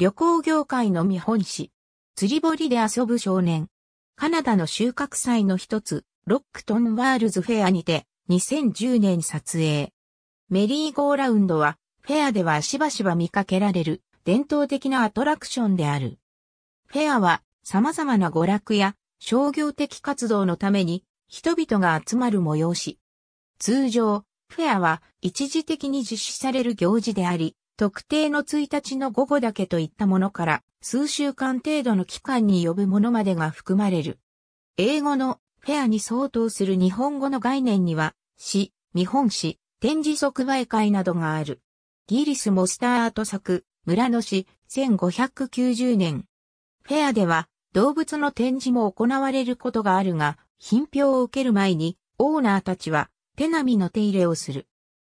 旅行業界の見本市。釣り堀で遊ぶ少年。カナダの収穫祭の一つ、ロックトンワールズフェアにて、2010年撮影。メリーゴーラウンドは、フェアではしばしば見かけられる、伝統的なアトラクションである。フェアは、様々な娯楽や、商業的活動のために、人々が集まる催し。通常、フェアは一時的に実施される行事であり、特定の1日の午後だけといったものから、数週間程度の期間に呼ぶものまでが含まれる。英語のフェアに相当する日本語の概念には、詩、見本詩、展示即売会などがある。ギリスモスターアート作、村の詩、1590年。フェアでは、動物の展示も行われることがあるが、品評を受ける前に、オーナーたちは、手並みの手入れをする。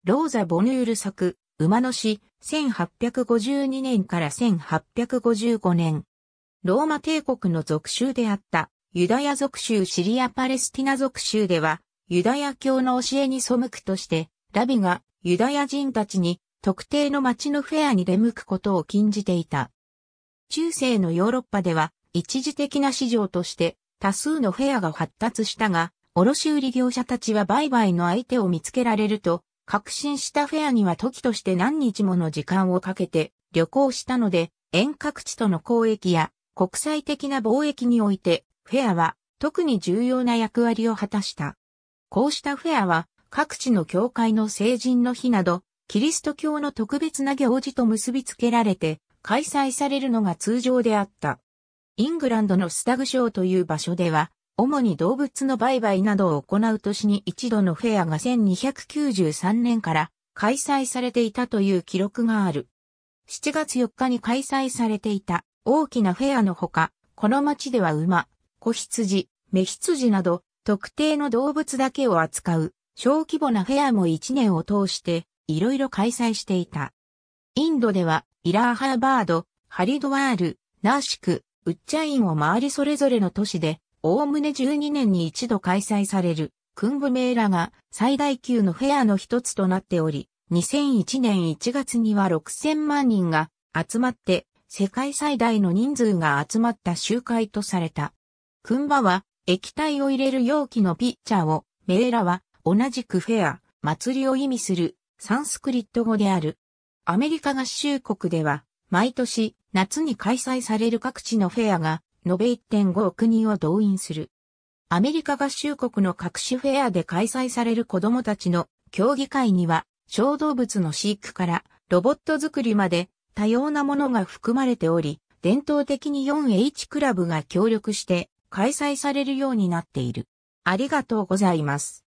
ローザ・ボヌール作、馬の市、1852年から1855年。ローマ帝国の属州であったユダヤ属州シリア・パレスティナ属州では、ユダヤ教の教えに背くとして、ラビがユダヤ人たちに特定の町のフェアに出向くことを禁じていた。中世のヨーロッパでは一時的な市場として多数のフェアが発達したが、卸売業者たちは売買の相手を見つけられると確信したフェアには時として何日もの時間をかけて旅行したので、遠隔地との交易や国際的な貿易において、フェアは特に重要な役割を果たした。こうしたフェアは各地の教会の成人の日など、キリスト教の特別な行事と結びつけられて開催されるのが通常であった。イングランドのスタグショーという場所では、主に動物の売買などを行う年に一度のフェアが1293年から開催されていたという記録がある。7月4日に開催されていた大きなフェアのほか、この町では馬、子羊、目羊など特定の動物だけを扱う小規模なフェアも1年を通していろいろ開催していた。インドではイラーハーバード、ハリドワール、ナーシク、ウッチャインを回りそれぞれの都市でおおむね12年に一度開催される、クンブメーラが最大級のフェアの一つとなっており、2001年1月には6000万人が集まって、世界最大の人数が集まった集会とされた。クンバは液体を入れる容器のピッチャーを、メーラは同じくフェア、祭りを意味するサンスクリット語である。アメリカ合衆国では毎年夏に開催される各地のフェアが延べ1.5億人を動員する。アメリカ合衆国の各種フェアで開催される子供たちの競技会には、小動物の飼育からロボット作りまで多様なものが含まれており、伝統的に 4H クラブが協力して開催されるようになっている。ありがとうございます。